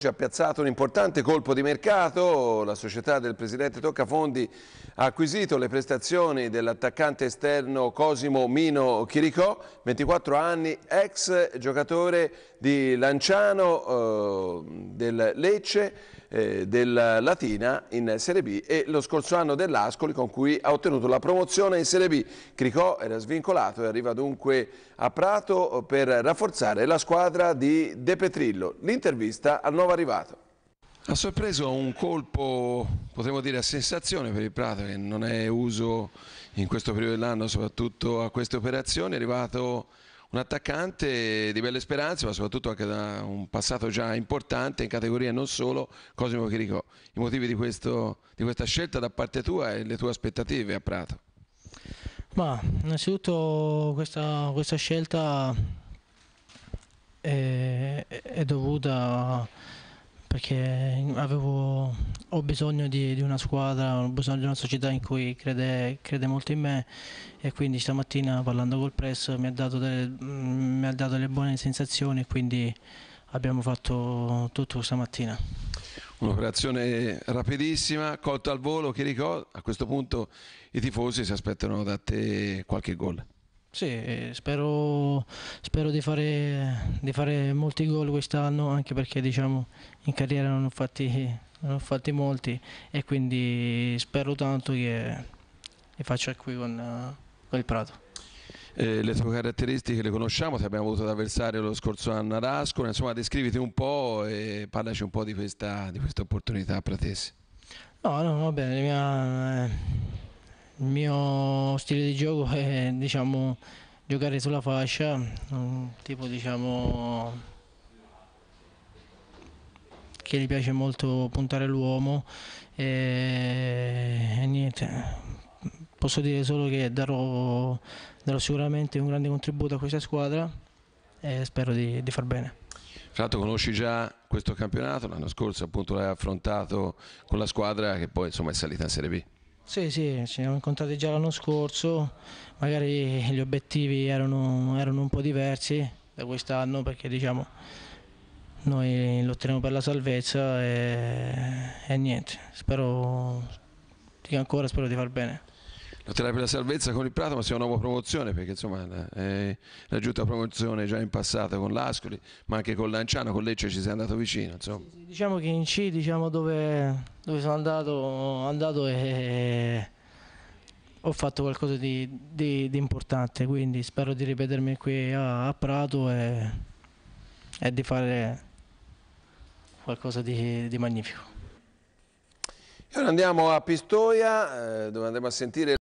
Ci ha piazzato un importante colpo di mercato, la società del presidente Toccafondi ha acquisito le prestazioni dell'attaccante esterno Cosimo Mino Chiricò, 24 anni, ex giocatore di Lanciano eh, del Lecce, eh, della Latina in Serie B e lo scorso anno dell'Ascoli con cui ha ottenuto la promozione in Serie B. Cricò era svincolato e arriva dunque a Prato per rafforzare la squadra di De Petrillo. L'intervista al nuovo arrivato. Ha sorpreso un colpo, potremmo dire, a sensazione per il Prato, che non è uso in questo periodo dell'anno, soprattutto a queste operazioni. È arrivato un attaccante di belle speranze, ma soprattutto anche da un passato già importante in categoria non solo. Cosimo Chirico, i motivi di, questo, di questa scelta da parte tua e le tue aspettative a Prato? Ma innanzitutto questa, questa scelta è, è dovuta perché avevo, ho bisogno di, di, una squadra, ho bisogno di una società in cui crede, crede, molto in me e quindi stamattina parlando col press mi ha dato delle, mi ha dato delle buone sensazioni e quindi abbiamo fatto tutto stamattina. Un'operazione rapidissima, colto al volo, Chiricò, a questo punto i tifosi si aspettano da te qualche gol. Sì, spero, spero di, fare, di, fare, molti gol quest'anno, anche perché diciamo, in carriera non ho, fatti, non ho, fatti, molti e quindi spero tanto che li faccia qui con, con il Prato. Eh, le tue caratteristiche le conosciamo, ti abbiamo avuto ad avversario lo scorso anno a Rascolo, insomma descriviti un po' e parlaci un po' di questa, di questa opportunità a Pratesi. No, no, va bene, la mia, eh, il mio stile di gioco è diciamo, giocare sulla fascia, tipo diciamo, che gli piace molto puntare l'uomo e, e, niente, posso dire solo che darò, darò, sicuramente un grande contributo a questa squadra e spero di, di far bene. Tra l'altro conosci già questo campionato, l'anno scorso appunto l'hai affrontato con la squadra che poi insomma è salita in Serie B. Sì, sì, ci siamo incontrati già l'anno scorso, magari gli obiettivi erano, erano un po' diversi da quest'anno perché diciamo noi lotteremo per la salvezza e, e niente, spero, dico ancora, spero di far bene lotterai per la salvezza con il Prato, ma sia una nuova promozione, perché insomma eh, raggiunta promozione già in passato con l'Ascoli, ma anche con Lanciano, con Lecce ci sei andato vicino. Insomma. Sì, sì, diciamo che in C diciamo, dove, dove sono andato, andato e eh, ho fatto qualcosa di, di, di, importante, quindi spero di ripetermi qui a, a Prato e, e, di fare qualcosa di, di magnifico. E ora andiamo a Pistoia, eh, dove andremo a sentire